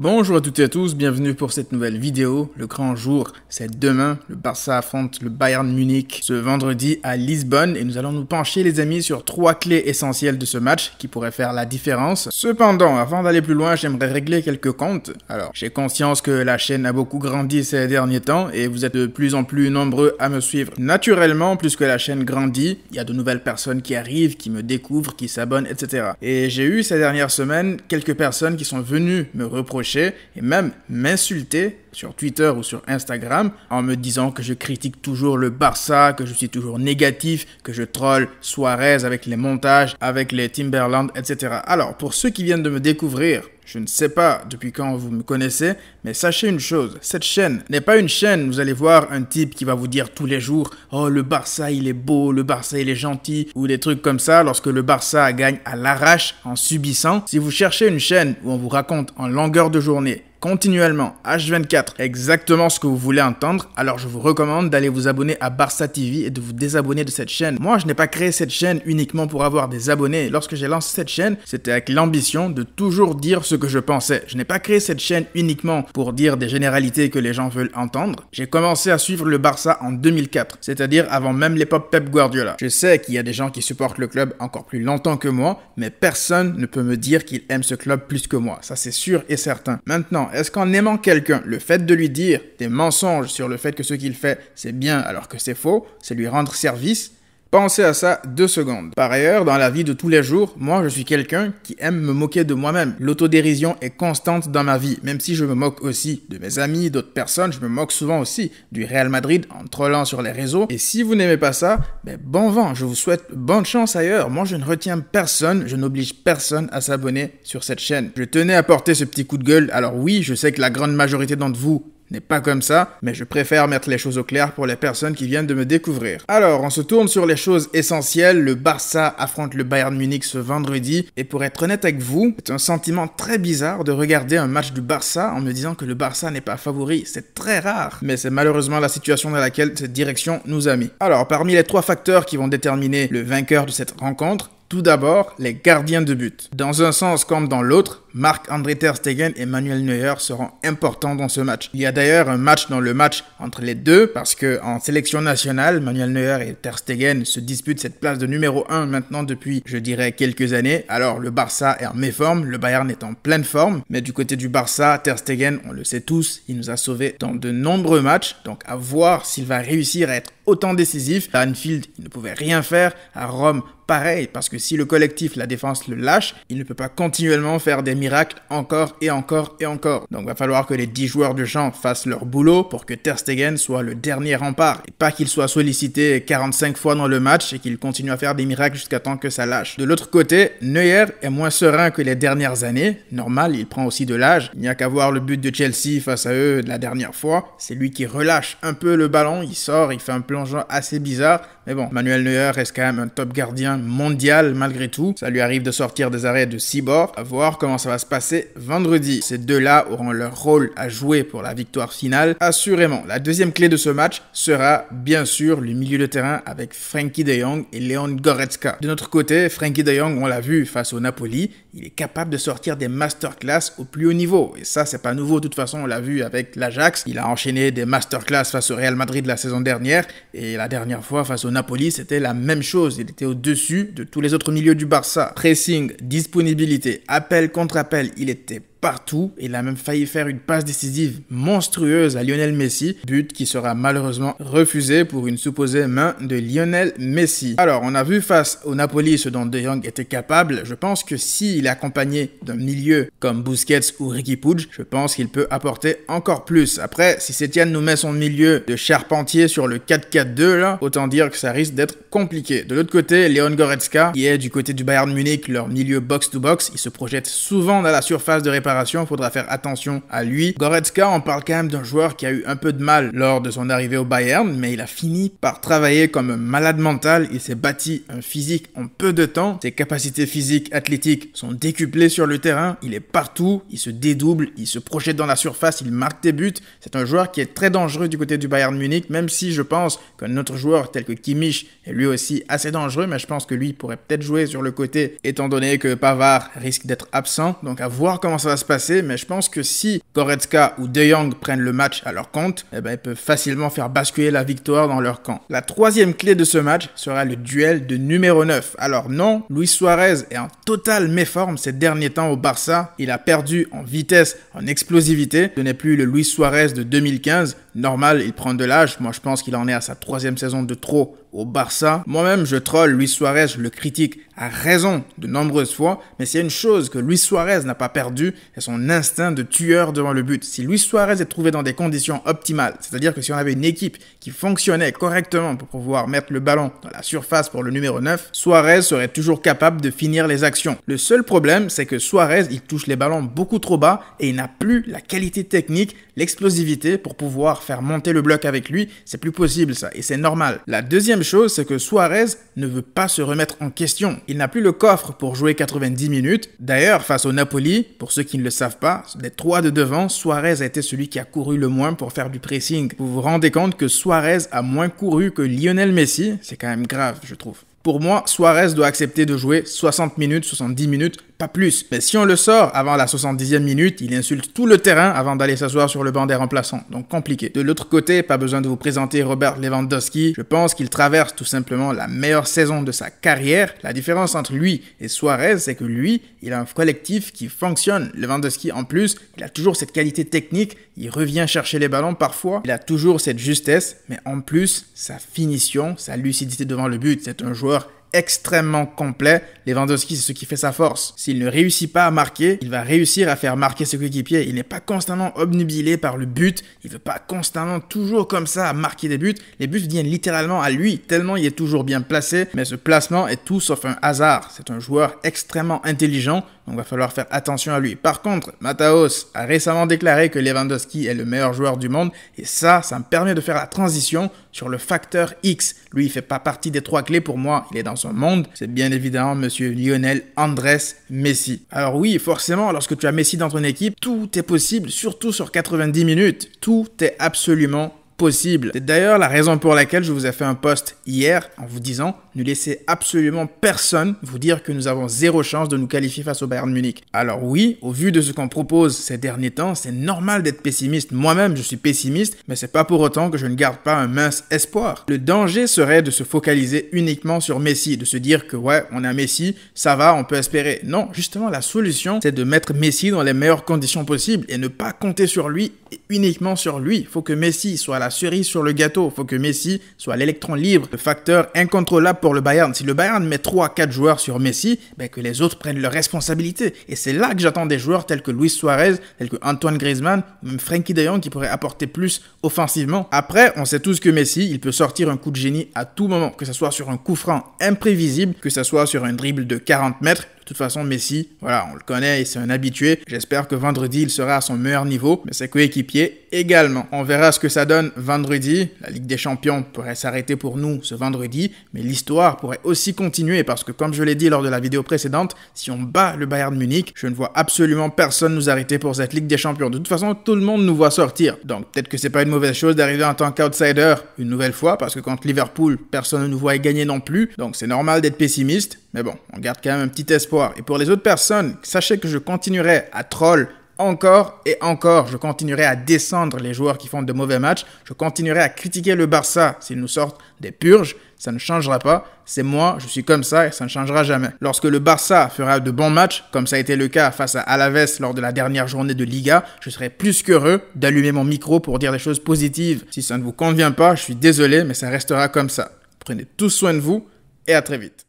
Bonjour à toutes et à tous, bienvenue pour cette nouvelle vidéo. Le grand jour, c'est demain. Le Barça affronte le Bayern Munich ce vendredi à Lisbonne et nous allons nous pencher les amis sur trois clés essentielles de ce match qui pourraient faire la différence. Cependant, avant d'aller plus loin, j'aimerais régler quelques comptes. Alors, j'ai conscience que la chaîne a beaucoup grandi ces derniers temps et vous êtes de plus en plus nombreux à me suivre. Naturellement, plus que la chaîne grandit, il y a de nouvelles personnes qui arrivent, qui me découvrent, qui s'abonnent, etc. Et j'ai eu ces dernières semaines quelques personnes qui sont venues me reprocher et même m'insulter sur Twitter ou sur Instagram en me disant que je critique toujours le Barça, que je suis toujours négatif, que je troll Suarez avec les montages, avec les Timberland, etc. Alors, pour ceux qui viennent de me découvrir, je ne sais pas depuis quand vous me connaissez, mais sachez une chose, cette chaîne n'est pas une chaîne, vous allez voir un type qui va vous dire tous les jours « Oh, le Barça, il est beau, le Barça, il est gentil » ou des trucs comme ça lorsque le Barça gagne à l'arrache en subissant. Si vous cherchez une chaîne où on vous raconte en longueur de journée continuellement, H24, exactement ce que vous voulez entendre, alors je vous recommande d'aller vous abonner à Barça TV et de vous désabonner de cette chaîne. Moi, je n'ai pas créé cette chaîne uniquement pour avoir des abonnés. Lorsque j'ai lancé cette chaîne, c'était avec l'ambition de toujours dire ce que je pensais. Je n'ai pas créé cette chaîne uniquement pour dire des généralités que les gens veulent entendre. J'ai commencé à suivre le Barça en 2004, c'est-à-dire avant même l'époque Pep Guardiola. Je sais qu'il y a des gens qui supportent le club encore plus longtemps que moi, mais personne ne peut me dire qu'il aime ce club plus que moi. Ça, c'est sûr et certain. Maintenant, est-ce qu'en aimant quelqu'un, le fait de lui dire des mensonges sur le fait que ce qu'il fait, c'est bien alors que c'est faux, c'est lui rendre service Pensez à ça deux secondes. Par ailleurs, dans la vie de tous les jours, moi je suis quelqu'un qui aime me moquer de moi-même. L'autodérision est constante dans ma vie, même si je me moque aussi de mes amis, d'autres personnes, je me moque souvent aussi du Real Madrid en trollant sur les réseaux. Et si vous n'aimez pas ça, ben bon vent, je vous souhaite bonne chance ailleurs. Moi je ne retiens personne, je n'oblige personne à s'abonner sur cette chaîne. Je tenais à porter ce petit coup de gueule, alors oui, je sais que la grande majorité d'entre vous n'est pas comme ça, mais je préfère mettre les choses au clair pour les personnes qui viennent de me découvrir. Alors, on se tourne sur les choses essentielles. Le Barça affronte le Bayern Munich ce vendredi. Et pour être honnête avec vous, c'est un sentiment très bizarre de regarder un match du Barça en me disant que le Barça n'est pas favori. C'est très rare. Mais c'est malheureusement la situation dans laquelle cette direction nous a mis. Alors, parmi les trois facteurs qui vont déterminer le vainqueur de cette rencontre, tout d'abord, les gardiens de but. Dans un sens comme dans l'autre, Marc-André Ter Stegen et Manuel Neuer seront importants dans ce match. Il y a d'ailleurs un match dans le match entre les deux parce que en sélection nationale, Manuel Neuer et Ter Stegen se disputent cette place de numéro 1 maintenant depuis, je dirais, quelques années. Alors le Barça est en méforme, le Bayern est en pleine forme, mais du côté du Barça, Ter Stegen, on le sait tous, il nous a sauvés dans de nombreux matchs, donc à voir s'il va réussir à être autant décisif. À Anfield, il ne pouvait rien faire. À Rome, pareil, parce que si le collectif, la défense le lâche, il ne peut pas continuellement faire des miracles encore et encore et encore. Donc va falloir que les 10 joueurs de champ fassent leur boulot pour que Ter Stegen soit le dernier rempart et pas qu'il soit sollicité 45 fois dans le match et qu'il continue à faire des miracles jusqu'à temps que ça lâche. De l'autre côté, Neuer est moins serein que les dernières années. Normal, il prend aussi de l'âge. Il n'y a qu'à voir le but de Chelsea face à eux de la dernière fois. C'est lui qui relâche un peu le ballon, il sort, il fait un plongeon assez bizarre. Mais bon, Manuel Neuer reste quand même un top gardien mondial malgré tout. Ça lui arrive de sortir des arrêts de cyborg À voir comment ça va se passer vendredi. Ces deux-là auront leur rôle à jouer pour la victoire finale, assurément. La deuxième clé de ce match sera bien sûr le milieu de terrain avec Frankie de Jong et Leon Goretzka. De notre côté, Frankie de Jong, on l'a vu face au Napoli, il est capable de sortir des masterclass au plus haut niveau. Et ça, c'est pas nouveau. De toute façon, on l'a vu avec l'Ajax. Il a enchaîné des masterclass face au Real Madrid la saison dernière. Et la dernière fois, face au Napoli, c'était la même chose. Il était au-dessus de tous les autres milieux du Barça. Pressing, disponibilité, appel contre appel il était partout. Il a même failli faire une passe décisive monstrueuse à Lionel Messi, but qui sera malheureusement refusé pour une supposée main de Lionel Messi. Alors, on a vu face au Napoli ce dont De Jong était capable. Je pense que s'il est accompagné d'un milieu comme Busquets ou Ricky Pudge, je pense qu'il peut apporter encore plus. Après, si Sétienne nous met son milieu de charpentier sur le 4-4-2, là, autant dire que ça risque d'être compliqué. De l'autre côté, Leon Goretzka, qui est du côté du Bayern Munich, leur milieu box-to-box, il se projette souvent dans la surface de réparation préparation, faudra faire attention à lui. Goretzka, on parle quand même d'un joueur qui a eu un peu de mal lors de son arrivée au Bayern, mais il a fini par travailler comme un malade mental. Il s'est bâti un physique en peu de temps. Ses capacités physiques, athlétiques sont décuplées sur le terrain. Il est partout, il se dédouble, il se projette dans la surface, il marque des buts. C'est un joueur qui est très dangereux du côté du Bayern Munich, même si je pense qu'un autre joueur tel que Kimmich est lui aussi assez dangereux, mais je pense que lui pourrait peut-être jouer sur le côté, étant donné que Pavard risque d'être absent. Donc à voir comment ça va passer, mais je pense que si Goretzka ou De Jong prennent le match à leur compte, eh ben, ils peuvent facilement faire basculer la victoire dans leur camp. La troisième clé de ce match sera le duel de numéro 9. Alors non, Luis Suarez est en totale méforme ces derniers temps au Barça. Il a perdu en vitesse, en explosivité. Ce n'est plus le Luis Suarez de 2015, normal, il prend de l'âge. Moi, je pense qu'il en est à sa troisième saison de trop au Barça. Moi-même, je troll Luis Suarez, je le critique à raison de nombreuses fois, mais c'est une chose que Luis Suarez n'a pas perdu, c'est son instinct de tueur devant le but. Si Luis Suarez est trouvé dans des conditions optimales, c'est-à-dire que si on avait une équipe qui fonctionnait correctement pour pouvoir mettre le ballon dans la surface pour le numéro 9, Suarez serait toujours capable de finir les actions. Le seul problème, c'est que Suarez, il touche les ballons beaucoup trop bas et il n'a plus la qualité technique l'explosivité pour pouvoir faire monter le bloc avec lui, c'est plus possible ça, et c'est normal. La deuxième chose, c'est que Suarez ne veut pas se remettre en question. Il n'a plus le coffre pour jouer 90 minutes. D'ailleurs, face au Napoli, pour ceux qui ne le savent pas, des trois de devant, Suarez a été celui qui a couru le moins pour faire du pressing. Vous vous rendez compte que Suarez a moins couru que Lionel Messi C'est quand même grave, je trouve. Pour moi, Suarez doit accepter de jouer 60 minutes, 70 minutes, pas plus. Mais si on le sort avant la 70e minute, il insulte tout le terrain avant d'aller s'asseoir sur le banc des remplaçants. Donc compliqué. De l'autre côté, pas besoin de vous présenter Robert Lewandowski. Je pense qu'il traverse tout simplement la meilleure saison de sa carrière. La différence entre lui et Suarez, c'est que lui, il a un collectif qui fonctionne. Lewandowski, en plus, il a toujours cette qualité technique. Il revient chercher les ballons parfois. Il a toujours cette justesse. Mais en plus, sa finition, sa lucidité devant le but. C'est un joueur joueur extrêmement complet. Lewandowski, c'est ce qui fait sa force. S'il ne réussit pas à marquer, il va réussir à faire marquer ses coéquipiers. Il n'est pas constamment obnubilé par le but. Il ne veut pas constamment, toujours comme ça, marquer des buts. Les buts viennent littéralement à lui, tellement il est toujours bien placé. Mais ce placement est tout sauf un hasard. C'est un joueur extrêmement intelligent, donc il va falloir faire attention à lui. Par contre, Mataos a récemment déclaré que Lewandowski est le meilleur joueur du monde. Et ça, ça me permet de faire la transition sur le facteur X. Lui, il fait pas partie des trois clés pour moi. Il est dans son monde, c'est bien évidemment monsieur Lionel Andrés Messi. Alors oui, forcément, lorsque tu as Messi dans ton équipe, tout est possible, surtout sur 90 minutes. Tout est absolument possible. C'est d'ailleurs la raison pour laquelle je vous ai fait un post hier en vous disant ne laisser absolument personne vous dire que nous avons zéro chance de nous qualifier face au Bayern Munich. Alors oui, au vu de ce qu'on propose ces derniers temps, c'est normal d'être pessimiste. Moi-même, je suis pessimiste, mais c'est pas pour autant que je ne garde pas un mince espoir. Le danger serait de se focaliser uniquement sur Messi, de se dire que ouais, on a Messi, ça va, on peut espérer. Non, justement, la solution, c'est de mettre Messi dans les meilleures conditions possibles et ne pas compter sur lui et uniquement sur lui. Il Faut que Messi soit la cerise sur le gâteau, il faut que Messi soit l'électron libre, le facteur incontrôlable pour le Bayern. Si le Bayern met 3 à 4 joueurs sur Messi, ben que les autres prennent leurs responsabilités. Et c'est là que j'attends des joueurs tels que Luis Suarez, tels que Antoine Griezmann, même Frankie De Jong qui pourraient apporter plus offensivement. Après, on sait tous que Messi, il peut sortir un coup de génie à tout moment, que ce soit sur un coup franc imprévisible, que ce soit sur un dribble de 40 mètres, de toute façon, Messi, voilà, on le connaît et c'est un habitué. J'espère que vendredi, il sera à son meilleur niveau, mais ses coéquipiers également. On verra ce que ça donne vendredi. La Ligue des Champions pourrait s'arrêter pour nous ce vendredi, mais l'histoire pourrait aussi continuer parce que, comme je l'ai dit lors de la vidéo précédente, si on bat le Bayern Munich, je ne vois absolument personne nous arrêter pour cette Ligue des Champions. De toute façon, tout le monde nous voit sortir. Donc peut-être que c'est pas une mauvaise chose d'arriver en tant qu'outsider une nouvelle fois parce que quand Liverpool, personne ne nous voit gagner non plus. Donc c'est normal d'être pessimiste. Mais bon, on garde quand même un petit espoir. Et pour les autres personnes, sachez que je continuerai à troll encore et encore. Je continuerai à descendre les joueurs qui font de mauvais matchs. Je continuerai à critiquer le Barça s'ils nous sortent des purges. Ça ne changera pas. C'est moi, je suis comme ça et ça ne changera jamais. Lorsque le Barça fera de bons matchs, comme ça a été le cas face à Alaves lors de la dernière journée de Liga, je serai plus qu'heureux d'allumer mon micro pour dire des choses positives. Si ça ne vous convient pas, je suis désolé, mais ça restera comme ça. Prenez tous soin de vous et à très vite.